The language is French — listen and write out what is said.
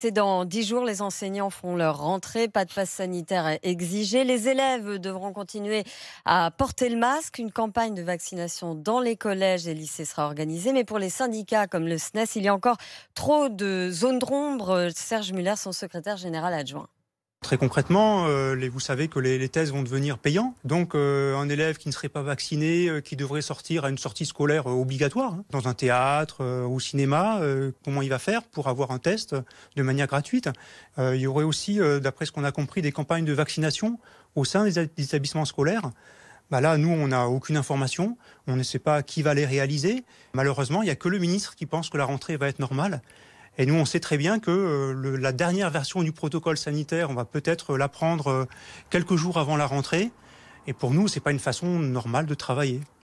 C'est dans dix jours, les enseignants font leur rentrée, pas de passe sanitaire exigée, Les élèves devront continuer à porter le masque. Une campagne de vaccination dans les collèges et lycées sera organisée. Mais pour les syndicats comme le SNES, e il y a encore trop de zones d'ombre. Serge Muller, son secrétaire général adjoint. Très concrètement, euh, vous savez que les, tests vont devenir payants. Donc, euh, un élève qui ne serait pas vacciné, euh, qui devrait sortir à une sortie scolaire obligatoire, hein, dans un théâtre ou au cinéma, comment il va faire pour avoir un test de manière gratuite Il y aurait aussi, d'après ce qu'on a compris, des campagnes de vaccination au sein des, établissements scolaires. Bah là, nous, on n'a aucune information, on ne sait pas qui va les réaliser. Malheureusement, il n'y a que le ministre qui pense que la rentrée va être normale. Et nous, on sait très bien que euh, la dernière version du protocole sanitaire, on va peut-être euh, la prendre euh, quelques jours avant la rentrée. Et pour nous, ce n'est pas une façon normale de travailler.